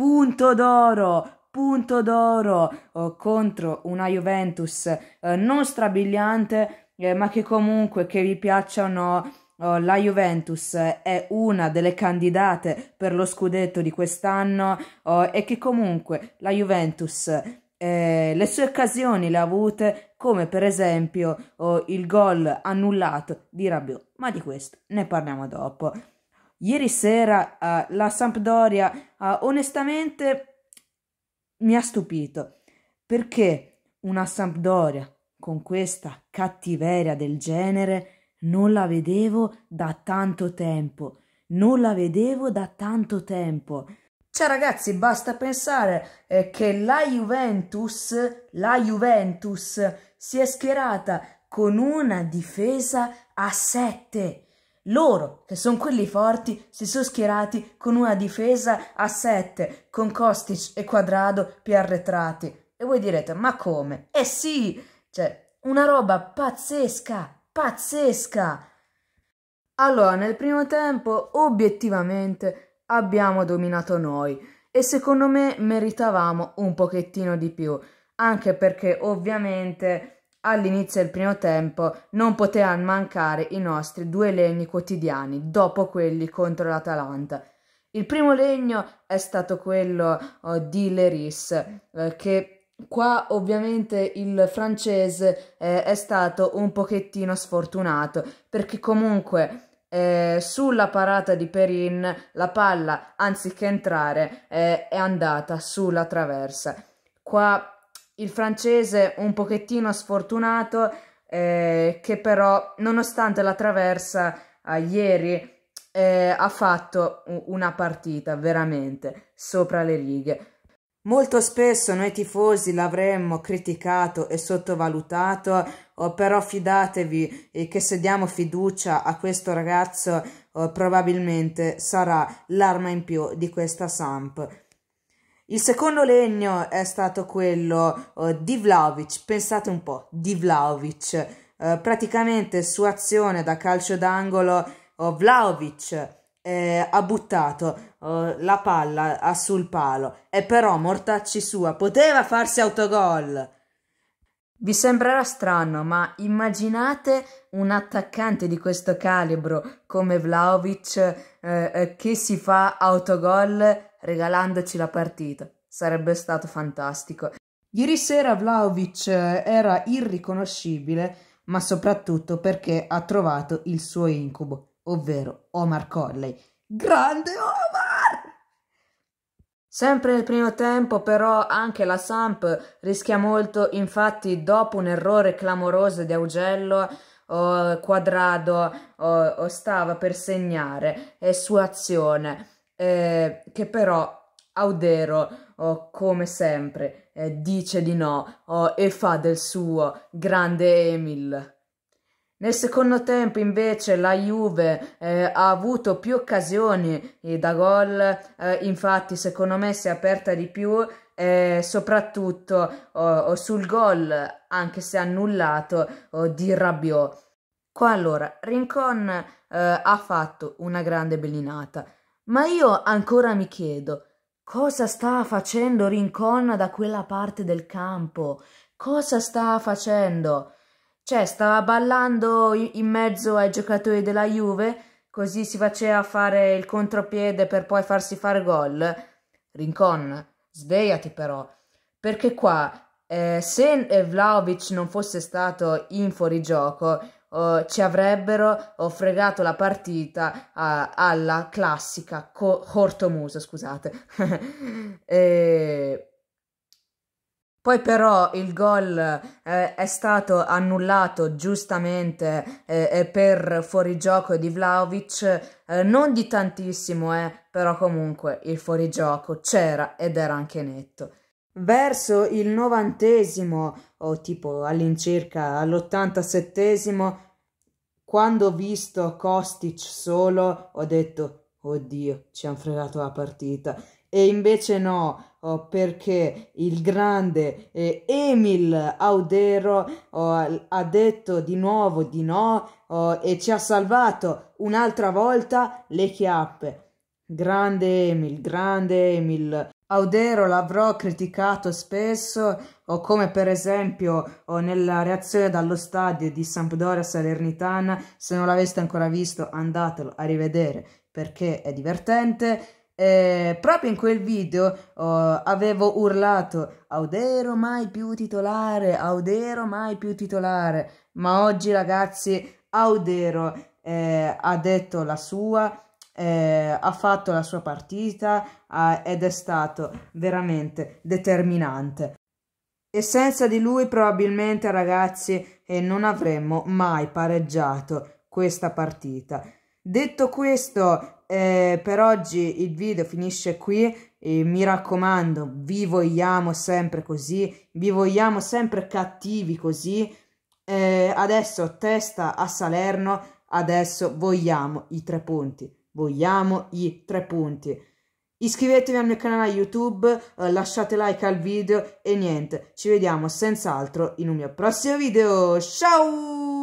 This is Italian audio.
punto d'oro, punto d'oro oh, contro una Juventus eh, non strabiliante, eh, ma che comunque che vi piaccia o no, oh, la Juventus è una delle candidate per lo scudetto di quest'anno oh, e che comunque la Juventus eh, le sue occasioni le ha avute, come per esempio oh, il gol annullato di Rabiot, ma di questo ne parliamo dopo ieri sera uh, la Sampdoria uh, onestamente mi ha stupito perché una Sampdoria con questa cattiveria del genere non la vedevo da tanto tempo, non la vedevo da tanto tempo. Cioè ragazzi, basta pensare eh, che la Juventus, la Juventus si è schierata con una difesa a 7 loro, che sono quelli forti, si sono schierati con una difesa a 7, con Kostic e Quadrado più arretrati. E voi direte, ma come? Eh sì! Cioè, una roba pazzesca, pazzesca! Allora, nel primo tempo, obiettivamente, abbiamo dominato noi e secondo me meritavamo un pochettino di più, anche perché ovviamente All'inizio del primo tempo non potevano mancare i nostri due legni quotidiani, dopo quelli contro l'Atalanta. Il primo legno è stato quello oh, di Leris, eh, che Qua ovviamente il francese eh, è stato un pochettino sfortunato perché comunque eh, sulla parata di Perin la palla anziché entrare eh, è andata sulla traversa. Qua il francese un pochettino sfortunato eh, che però nonostante la traversa eh, ieri eh, ha fatto una partita veramente sopra le righe. Molto spesso noi tifosi l'avremmo criticato e sottovalutato, oh, però fidatevi eh, che se diamo fiducia a questo ragazzo oh, probabilmente sarà l'arma in più di questa Samp. Il secondo legno è stato quello uh, di Vlaovic, pensate un po', di Vlaovic. Uh, eh, praticamente su azione da calcio d'angolo uh, eh, Vlaovic eh, ha buttato la palla sul palo e però mortacci sua poteva farsi autogol. Vi sembrerà strano, ma immaginate un attaccante di questo calibro come Vlaovic eh, che si fa autogol regalandoci la partita. Sarebbe stato fantastico. Ieri sera Vlaovic eh, era irriconoscibile, ma soprattutto perché ha trovato il suo incubo, ovvero Omar Colley. Grande Omar! Sempre nel primo tempo, però, anche la Samp rischia molto. Infatti, dopo un errore clamoroso di Augello, oh, Quadrado oh, oh, stava per segnare. È sua azione eh, che però Audero, oh, come sempre, eh, dice di no oh, e fa del suo grande Emil. Nel secondo tempo invece la Juve eh, ha avuto più occasioni da gol, eh, infatti secondo me si è aperta di più, eh, soprattutto oh, oh, sul gol, anche se annullato, oh, di Rabiot. Qua allora, Rincon eh, ha fatto una grande belinata. Ma io ancora mi chiedo cosa sta facendo Rinconna da quella parte del campo? Cosa sta facendo? Cioè, stava ballando in mezzo ai giocatori della Juve, così si faceva fare il contropiede per poi farsi fare gol. Rincon, svegliati però, perché qua eh, se eh, Vlaovic non fosse stato in fuorigioco, uh, ci avrebbero fregato la partita alla classica co- cortomuso, scusate. e... Poi però il gol eh, è stato annullato giustamente eh, per fuorigioco di Vlaovic, eh, non di tantissimo, eh, però comunque il fuorigioco c'era ed era anche netto. Verso il novantesimo, o tipo all'incirca all'ottantasettesimo, quando ho visto Kostic solo, ho detto, oddio, ci hanno fregato la partita. E invece no, oh, perché il grande eh, Emil Audero oh, ha detto di nuovo di no oh, e ci ha salvato un'altra volta le chiappe. Grande Emil, grande Emil. Audero l'avrò criticato spesso, o come per esempio nella reazione dallo stadio di Sampdoria Salernitana, se non l'aveste ancora visto andatelo a rivedere perché è divertente. E proprio in quel video oh, avevo urlato Audero mai più titolare, Audero mai più titolare, ma oggi ragazzi Audero eh, ha detto la sua eh, ha fatto la sua partita ha, ed è stato veramente determinante. E senza di lui probabilmente ragazzi eh, non avremmo mai pareggiato questa partita. Detto questo, eh, per oggi il video finisce qui. E mi raccomando, vi vogliamo sempre così, vi vogliamo sempre cattivi così. Eh, adesso testa a Salerno, adesso vogliamo i tre punti vogliamo i tre punti. Iscrivetevi al mio canale YouTube, eh, lasciate like al video e niente, ci vediamo senz'altro in un mio prossimo video. Ciao!